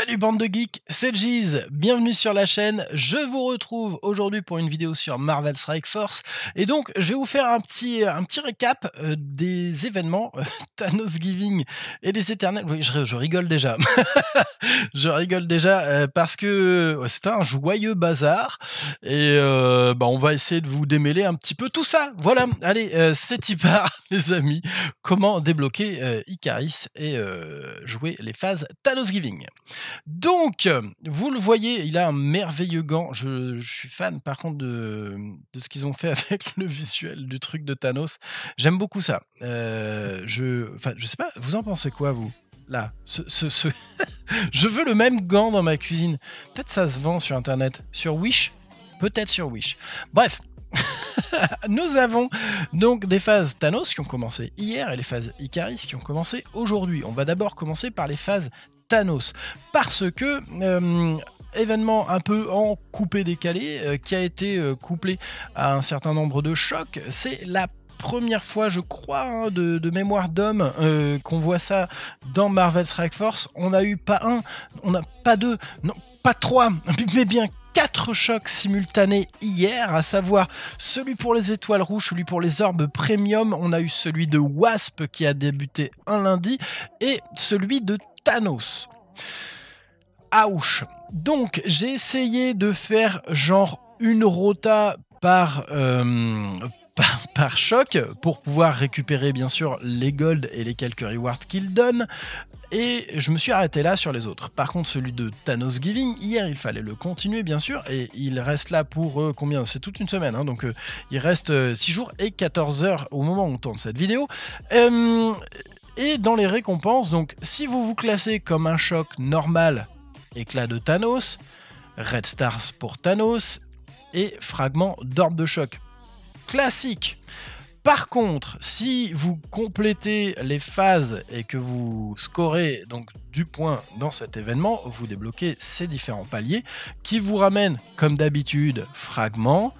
Salut bande de geeks, c'est Jiz. bienvenue sur la chaîne, je vous retrouve aujourd'hui pour une vidéo sur Marvel Strike Force et donc je vais vous faire un petit, un petit récap euh, des événements euh, Thanos Giving et des éternels, oui je, rigole déjà, je rigole déjà euh, parce que c'est un joyeux bazar et bah, on va essayer de vous démêler un petit peu tout ça, voilà, allez c'est y part les amis, comment débloquer Icaris et jouer les phases Thanos Giving. Donc, vous le voyez, il a un merveilleux gant. Je, suis fan, par contre, de, ce qu'ils ont fait avec le visuel du truc de Thanos. J'aime beaucoup ça. Euh, je, enfin, je sais pas, vous en pensez quoi, vous Là, je veux le même gant dans ma cuisine. Peut-être ça se vend sur Internet. Sur Wish Peut-être sur Wish. Bref, nous avons donc des phases Thanos qui ont commencé hier et les phases Icaris qui ont commencé aujourd'hui. On va d'abord commencer par les phases Thanos. Parce que euh, événement un peu en coupé décalé euh, qui a été euh, couplé à un certain nombre de chocs, c'est la première fois, je crois, hein, de, mémoire d'homme qu'on voit ça dans Marvel Strike Force. On n'a eu pas un, on n'a pas deux, non, pas trois, mais bien quatre chocs simultanés hier, à savoir celui pour les étoiles rouges, celui pour les orbes premium, on a eu celui de Wasp qui a débuté un lundi, et celui de Thanos. Ouch. Donc j'ai essayé de faire genre une rota par, euh, par, choc pour pouvoir récupérer bien sûr les golds et les quelques rewards qu'il donne et je me suis arrêté là sur les autres. Par contre, celui de Thanos Giving, hier, il fallait le continuer, bien sûr, et il reste là pour euh, combien C'est toute une semaine, hein, donc euh, il reste 6 euh, jours et 14 heures au moment où on tourne cette vidéo. et dans les récompenses, donc si vous vous classez comme un choc normal, éclat de Thanos, Red Stars pour Thanos et fragment d'orbe de choc. Classique par contre, si vous complétez les phases et que vous scorez donc du point dans cet événement, vous débloquez ces différents paliers qui vous ramènent, comme d'habitude, fragments,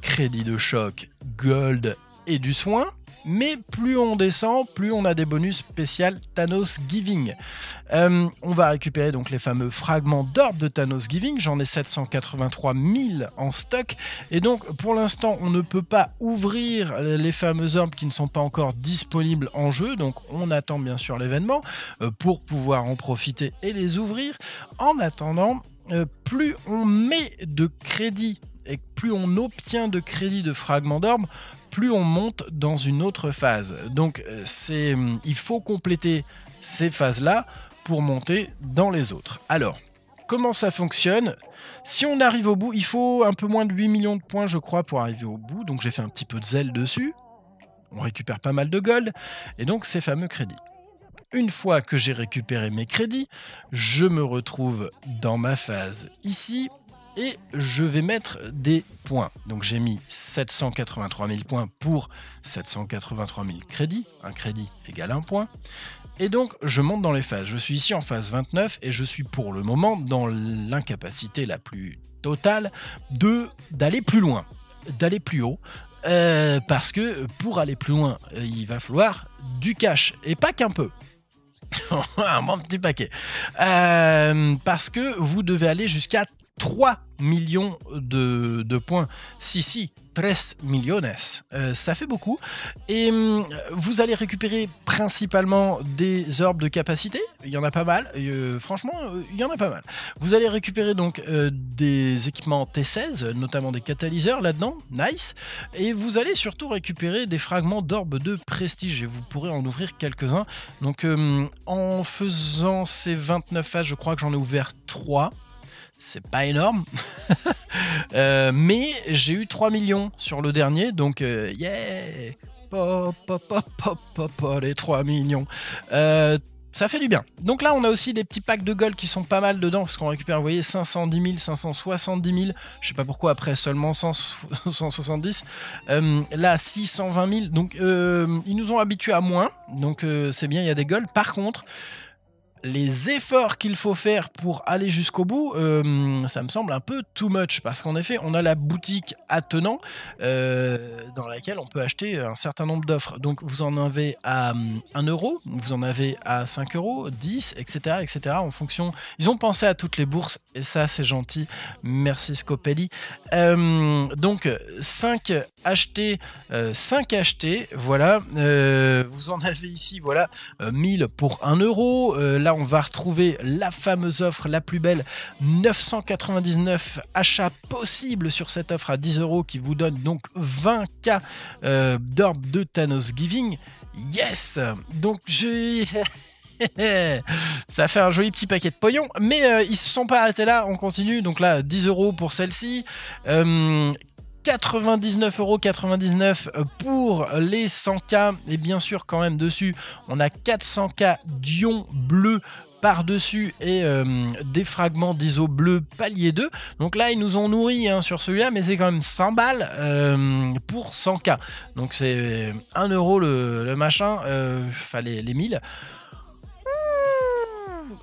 crédits de choc, gold et du soin mais plus on descend, plus on a des bonus spécial Thanos Giving. Euh, on va récupérer donc les fameux fragments d'orbe de Thanos Giving, j'en ai 783 000 en stock, et donc pour l'instant on ne peut pas ouvrir euh, les fameux orbes qui ne sont pas encore disponibles en jeu, donc on attend bien sûr l'événement euh, pour pouvoir en profiter et les ouvrir. En attendant, plus on met de crédit et plus on obtient de crédit de fragments d'orbe, plus on monte dans une autre phase. Donc euh, c'est, euh, il faut compléter ces phases-là pour monter dans les autres. Alors, comment ça fonctionne Si on arrive au bout, il faut un peu moins de 8 millions de points, je crois, pour arriver au bout. Donc j'ai fait un petit peu de zèle dessus. On récupère pas mal de gold. Et donc ces fameux crédits. Une fois que j'ai récupéré mes crédits, je me retrouve dans ma phase ici et je vais mettre des points. Donc j'ai mis 783 000 points pour 783 000 crédits. Un crédit égale un point. Et donc je monte dans les phases. Je suis ici en phase 29 et je suis pour le moment dans l'incapacité la plus totale de d'aller plus loin, d'aller plus haut. Euh, parce que pour aller plus loin, euh, il va falloir du cash et pas qu'un peu. un bon petit paquet. Euh, parce que vous devez aller jusqu'à 3 millions de, de points. Si, si, 13 millions, euh, ça fait beaucoup. Et hum, vous allez récupérer principalement des orbes de capacité. Il y en a pas mal. Euh, franchement, euh, il y en a pas mal. Vous allez récupérer donc des équipements T16, notamment des catalyseurs là-dedans. Nice. Et vous allez surtout récupérer des fragments d'orbes de prestige. Et vous pourrez en ouvrir quelques-uns. Donc hum, en faisant ces 29 phases, je crois que j'en ai ouvert 3 c'est pas énorme. Euh, mais j'ai eu 3 millions sur le dernier, donc euh, yeah Pop, pop, pop, pop, les 3 millions. Euh, ça fait du bien. Donc là, on a aussi des petits packs de gold qui sont pas mal dedans, parce qu'on récupère, vous voyez, 510 000, 570 000, je sais pas pourquoi, après seulement 170. là, 620 000, donc ils nous ont habitués à moins, donc c'est bien, il y a des golds. Par contre, les efforts qu'il faut faire pour aller jusqu'au bout, euh, ça me semble un peu too much parce qu'en effet, on a la boutique attenant euh, dans laquelle on peut acheter un certain nombre d'offres. Donc vous en avez à 1 euh, euro, vous en avez à 5 euros, 10, etc., etc. En fonction, ils ont pensé à toutes les bourses et ça c'est gentil. Merci Scopelli. Euh, donc 5 acheter, 5 euh, achetés, voilà, euh, vous en avez ici, voilà, 1000 euh, pour 1 euro, là on va retrouver la fameuse offre la plus belle, 999 achats possibles sur cette offre à 10 euros qui vous donne donc 20k d'orbe de Thanos Giving, yes Donc j'ai... ça fait un joli petit paquet de pognon. Mais ils se sont pas arrêtés là, on continue. Donc là, 10 euros pour celle-ci. Euh, 99,99€ pour les 100K. Et bien sûr, quand même, dessus, on a 400K Dion bleu par-dessus et euh, des fragments d'ISO bleu palier 2. Donc là, ils nous ont nourri hein, sur celui-là, mais c'est quand même 100 balles euh, pour 100K. Donc c'est 1€ le, machin, euh, fallait les 1000.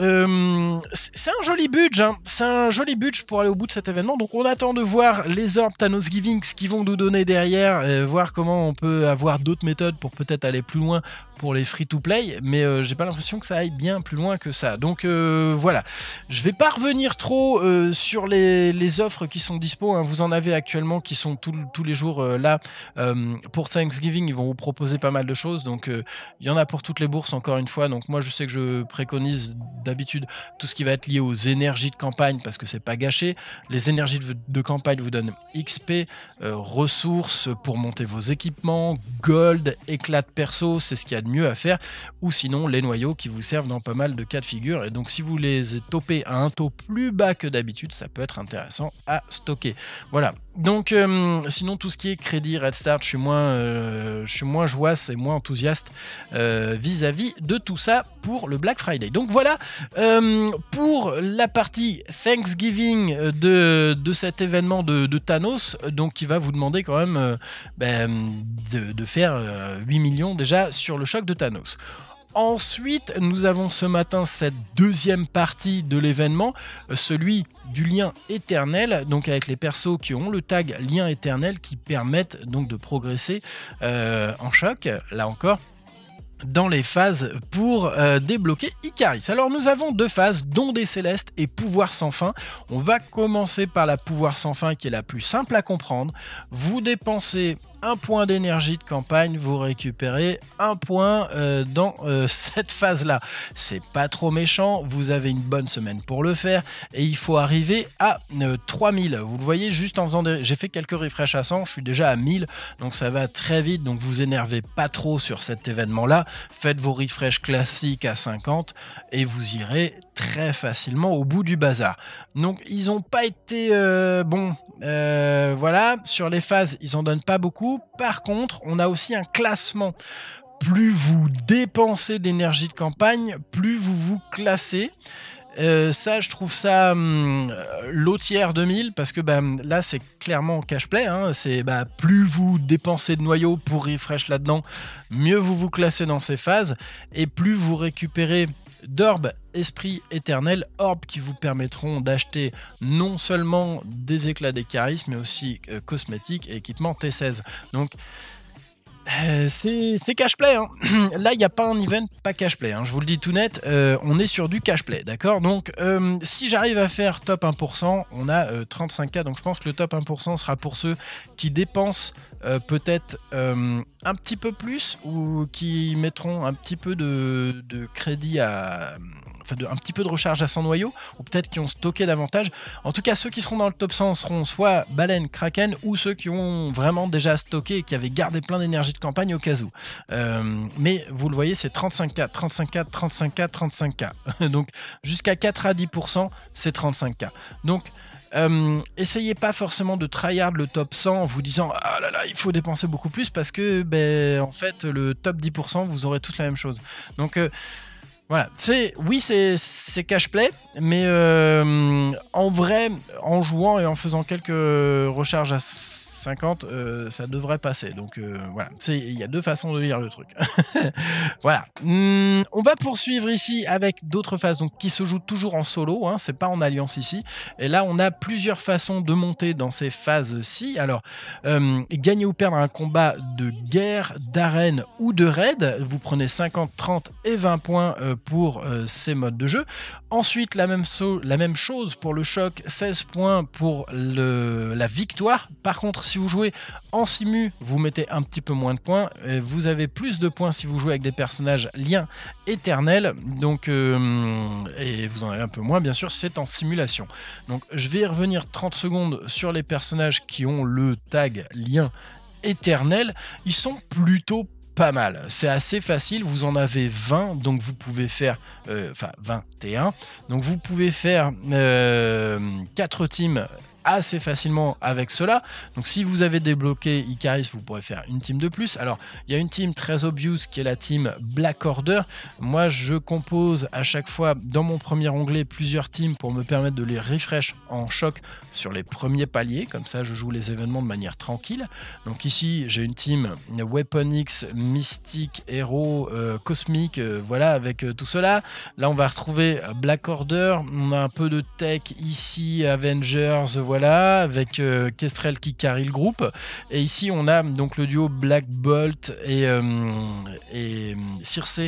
Euh, c'est un joli budget, hein. c'est un joli budget pour aller au bout de cet événement. Donc on attend de voir les orbes Thanos Giving, ce qu'ils vont nous donner derrière, euh, voir comment on peut avoir d'autres méthodes pour peut-être aller plus loin pour les free-to-play, mais euh, j'ai pas l'impression que ça aille bien plus loin que ça. Donc voilà, je vais pas revenir trop sur les, offres qui sont dispo, hein. vous en avez actuellement qui sont tous les jours là. pour Thanksgiving, ils vont vous proposer pas mal de choses, donc il y en a pour toutes les bourses encore une fois, donc moi je sais que je préconise d'habitude, tout ce qui va être lié aux énergies de campagne, parce que c'est pas gâché. Les énergies de, campagne vous donnent XP, euh, ressources pour monter vos équipements, gold, éclat de perso, c'est ce qu'il y a de mieux à faire. Ou sinon, les noyaux qui vous servent dans pas mal de cas de figure. Et donc, si vous les topez à un taux plus bas que d'habitude, ça peut être intéressant à stocker. Voilà, donc, euh, sinon, tout ce qui est crédit Red Start, je suis moins, euh, je suis moins et moins enthousiaste euh, vis-à-vis de tout ça pour le Black Friday. Donc voilà pour la partie Thanksgiving de, de cet événement de, Thanos, donc qui va vous demander quand même ben, de, de, faire 8 millions déjà sur le choc de Thanos. Ensuite, nous avons ce matin cette deuxième partie de l'événement, celui du lien éternel, donc avec les persos qui ont le tag lien éternel qui permettent donc de progresser euh, en choc, là encore dans les phases pour euh, débloquer Icaris. Alors nous avons deux phases, dont des célestes et pouvoir sans fin. On va commencer par la pouvoir sans fin qui est la plus simple à comprendre. Vous dépensez un point d'énergie de campagne, vous récupérez un point euh, dans euh, cette phase-là. C'est pas trop méchant, vous avez une bonne semaine pour le faire et il faut arriver à 3000. Euh, vous le voyez juste en faisant des... J'ai fait quelques refreshs à 100, je suis déjà à 1000, donc ça va très vite, donc vous énervez pas trop sur cet événement-là. Faites vos refresh classiques à 50 et vous irez très facilement au bout du bazar. Donc ils ont pas été... bon, voilà, sur les phases, ils en donnent pas beaucoup. Par contre, on a aussi un classement. Plus vous dépensez d'énergie de campagne, plus vous vous classez. Euh, ça, je trouve ça hum, euh, l'autière 2000 parce que bah, là, c'est clairement cash play. Hein. C'est bah, plus vous dépensez de noyaux pour refresh là-dedans, mieux vous vous classez dans ces phases et plus vous récupérez d'orbes esprit éternel, orbes qui vous permettront d'acheter non seulement des éclats des charismes, mais aussi euh, cosmétiques et équipements T16. Donc euh, c'est cash play. Hein. Là, il n'y a pas un event pas cash play. Hein. Je vous le dis tout net, euh, on est sur du cash play, d'accord Donc, euh, si j'arrive à faire top 1%, on a 35K. Donc, je pense que le top 1% sera pour ceux qui dépensent peut-être un petit peu plus ou qui mettront un petit peu de crédit à, enfin un petit peu de recharge à 100 noyaux, ou peut-être qui ont stocké davantage. En tout cas, ceux qui seront dans le top 100 seront soit Baleine, Kraken, ou ceux qui ont vraiment déjà stocké et qui avaient gardé plein d'énergie de campagne au cas où. Euh, mais vous le voyez, c'est 35K, 35K, 35K, 35K. Donc jusqu'à 4 à 10%, c'est 35K. Donc... Euh, essayez pas forcément de tryhard le top 100 en vous disant ah là là il faut dépenser beaucoup plus parce que ben en fait le top 10% vous aurez toutes la même chose donc euh, voilà, c'est oui c'est cash play, mais euh, en vrai, en jouant et en faisant quelques recharges à 50, euh, ça devrait passer. Donc euh, voilà, il y a deux façons de lire le truc. voilà. Hmm, on va poursuivre ici avec d'autres phases donc, qui se jouent toujours en solo, hein. c'est pas en alliance ici. Et là, on a plusieurs façons de monter dans ces phases-ci. Alors, euh, gagner ou perdre un combat de guerre, d'arène ou de raid, vous prenez 50, 30 et 20 points pour ces modes de jeu. Ensuite, la même, chose pour le choc, 16 points pour le, la victoire. Par contre, si si vous jouez en simu, vous mettez un petit peu moins de points. Euh, vous avez plus de points si vous jouez avec des personnages liens éternels. Donc, euh, et vous en avez un peu moins, bien sûr, c'est en simulation. Donc, je vais revenir 30 secondes sur les personnages qui ont le tag lien éternel. Ils sont plutôt pas mal. C'est assez facile, vous en avez 20, donc vous pouvez faire, enfin 21, donc vous pouvez faire euh, 4 euh, teams assez facilement avec cela. Donc si vous avez débloqué Icaris, vous pourrez faire une team de plus. Alors il y a une team très obvious qui est la team Black Order. Moi je compose à chaque fois dans mon premier onglet plusieurs teams pour me permettre de les refresh en choc sur les premiers paliers. Comme ça je joue les événements de manière tranquille. Donc ici j'ai une team Weapon X, Mystique, Héros, euh, Cosmique, euh, voilà avec euh, tout cela. Là on va retrouver Black Order, on a un peu de tech ici, Avengers, voilà voilà, avec euh, Kestrel qui carry le groupe. Et ici, on a donc le duo Black Bolt et, euh, euh, Circe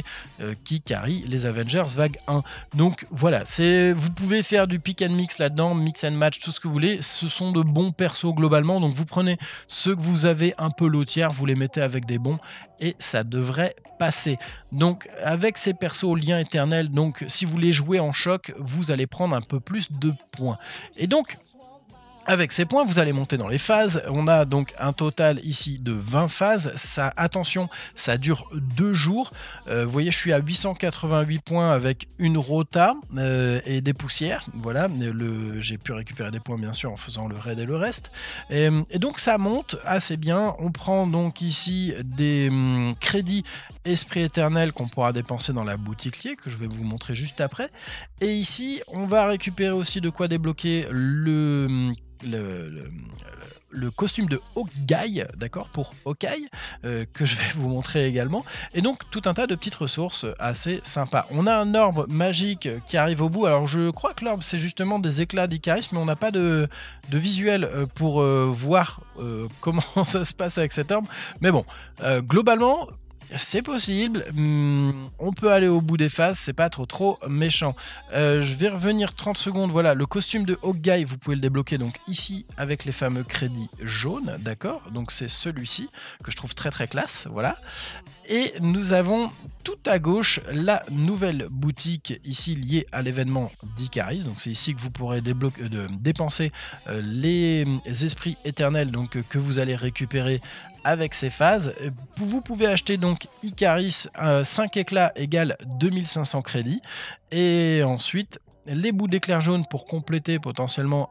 qui carry les Avengers vague 1. Donc voilà, c'est vous pouvez faire du pick and mix là-dedans, mix and match, tout ce que vous voulez. Ce sont de bons persos globalement. Donc vous prenez ceux que vous avez un peu lotière, vous les mettez avec des bons et ça devrait passer. Donc avec ces persos lien éternel, donc si vous les jouez en choc, vous allez prendre un peu plus de points. Et donc avec ces points, vous allez monter dans les phases. On a donc un total ici de 20 phases. Ça, attention, ça dure deux jours. Euh, vous voyez, je suis à 888 points avec une rota euh, et des poussières. Voilà, j'ai pu récupérer des points bien sûr en faisant le raid et le reste. Et, donc ça monte assez bien. On prend donc ici des hum, crédits esprit éternel qu'on pourra dépenser dans la boutique liée que je vais vous montrer juste après. Et ici, on va récupérer aussi de quoi débloquer le hum, le, costume de Hawkeye, d'accord, pour Hawkeye, euh, que je vais vous montrer également. Et donc, tout un tas de petites ressources assez sympas. On a un orbe magique qui arrive au bout. Alors, je crois que l'orbe, c'est justement des éclats d'Icaris, mais on n'a pas de, de, visuel euh, pour euh, voir comment ça se passe avec cet orbe. Mais bon, globalement, c'est possible. Hmm, on peut aller au bout des phases, c'est pas trop trop méchant. Euh, je vais revenir 30 secondes. Voilà, le costume de Guy, vous pouvez le débloquer donc ici avec les fameux crédits jaunes, d'accord Donc c'est celui-ci que je trouve très très classe, voilà. Et nous avons tout à gauche la nouvelle boutique ici liée à l'événement d'Icaris. Donc c'est ici que vous pourrez débloquer, euh, dépenser euh, les esprits éternels donc, que vous allez récupérer avec ces phases. Vous pouvez acheter donc Icaris 5 euh, éclats égale 2500 crédits et ensuite les bouts d'éclairs jaune pour compléter potentiellement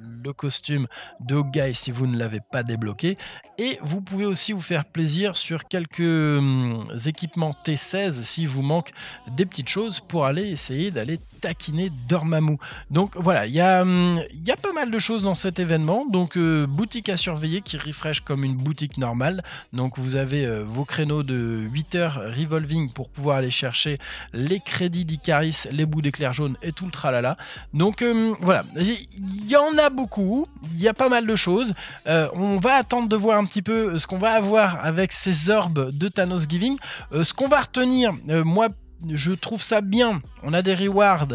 le costume de guy si vous ne l'avez pas débloqué. Et vous pouvez aussi vous faire plaisir sur quelques hum, équipements T16 si vous manque des petites choses pour aller essayer d'aller taquiner Dormammu. Donc voilà, il y, hum, y a, pas mal de choses dans cet événement. Donc euh, boutique à surveiller qui refresh comme une boutique normale. Donc vous avez euh, vos créneaux de 8 heures revolving pour pouvoir aller chercher les crédits d'Icaris, les bouts d'éclairs jaune et tout le tralala. Donc euh, voilà, il y en a beaucoup, il y a pas mal de choses. Euh, on va attendre de voir un petit peu euh, ce qu'on va avoir avec ces orbes de Thanos Giving. ce qu'on va retenir, moi je trouve ça bien, on a des rewards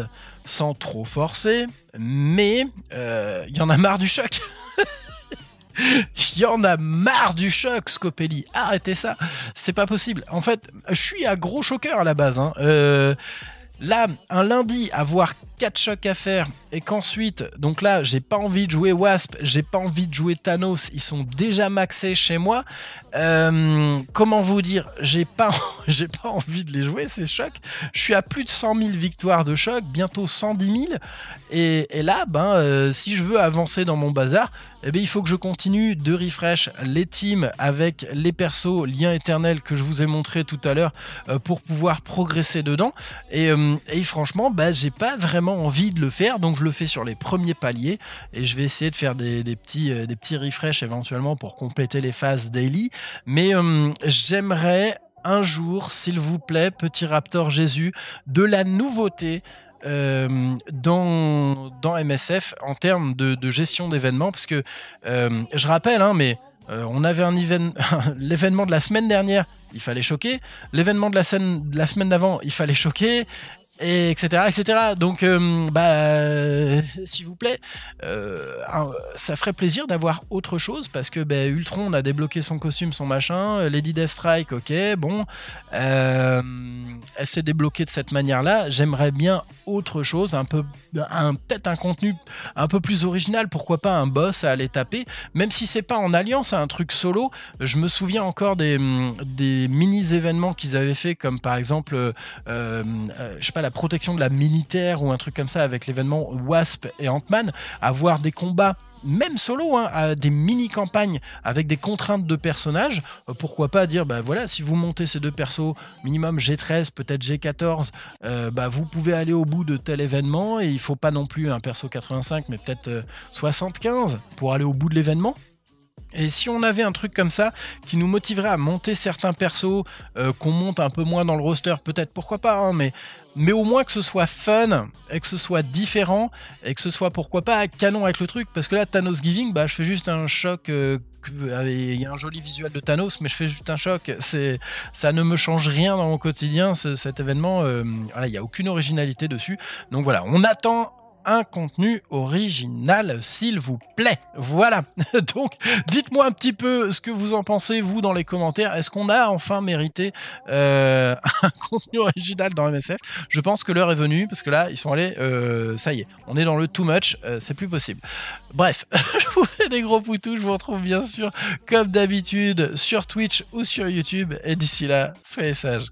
sans trop forcer, mais il y en a marre du choc. Il y en a marre du choc, Scopelli. Arrêtez ça. C'est pas possible. En fait, je suis un gros choqueur à la base. Hein. Euh, Là, un lundi, avoir 4 chocs à faire et qu'ensuite, donc là, j'ai pas envie de jouer Wasp, j'ai pas envie de jouer Thanos, ils sont déjà maxés chez moi. Euh, comment vous dire J'ai pas, j'ai pas envie de les jouer ces chocs. Je suis à plus de 100 000 victoires de choc, bientôt 110 000. Et, et là, ben, euh, si je veux avancer dans mon bazar, eh bien, il faut que je continue de refresh les teams avec les persos liens éternels que je vous ai montré tout à l'heure euh, pour pouvoir progresser dedans. Et, franchement, ben, j'ai pas vraiment envie de le faire, donc je le fais sur les premiers paliers et je vais essayer de faire des, des petits, des petits refresh éventuellement pour compléter les phases daily. Mais hum, j'aimerais un jour, s'il vous plaît, petit Raptor Jésus, de la nouveauté. Hum, dans, dans MSF en termes de, gestion d'événements parce que hum, je rappelle hein, mais euh, on avait un événement, l'événement de la semaine dernière, il fallait choquer. L'événement de la, de la semaine d'avant, il fallait choquer etc., etc. Donc, euh, bah, euh, s'il vous plaît, euh, ça ferait plaisir d'avoir autre chose parce que bah, Ultron, on a débloqué son costume, son machin. Lady Deathstrike, ok, bon, elle s'est débloquée de cette manière-là. J'aimerais bien autre chose, un peu, un, peut-être un contenu un peu plus original. Pourquoi pas un boss à aller taper, même si c'est pas en alliance, un truc solo. Je me souviens encore des, des mini événements qu'ils avaient fait, comme par exemple, je sais pas la protection de la militaire ou un truc comme ça avec l'événement Wasp et Ant-Man, avoir des combats même solo, hein, à des mini-campagnes avec des contraintes de personnages, euh, pourquoi pas dire, bah voilà, si vous montez ces deux persos, minimum G13, peut-être G14, euh, bah vous pouvez aller au bout de tel événement, et il faut pas non plus un perso 85, mais peut-être 75 euh, pour aller au bout de l'événement. Et si on avait un truc comme ça qui nous motiverait à monter certains persos euh, qu'on monte un peu moins dans le roster, peut-être, pourquoi pas, hein, mais, mais au moins que ce soit fun, et que ce soit différent, et que ce soit pourquoi pas canon avec le truc, parce que là, Thanos Giving, bah, je fais juste un choc. Euh, il y a un joli visuel de Thanos, mais je fais juste un choc. ça ne me change rien dans mon quotidien, cet événement. Euh, il n'y a aucune originalité dessus. Donc voilà, on attend un contenu original, s'il vous plaît. Voilà. Donc, dites-moi un petit peu ce que vous en pensez, vous, dans les commentaires. Est-ce qu'on a enfin mérité euh, un contenu original dans MSF Je pense que l'heure est venue, parce que là, ils sont allés... Euh, ça y est, on est dans le too much, euh, c'est plus possible. Bref, je vous fais des gros poutous. Je vous retrouve bien sûr, comme d'habitude, sur Twitch ou sur YouTube. Et d'ici là, soyez sages.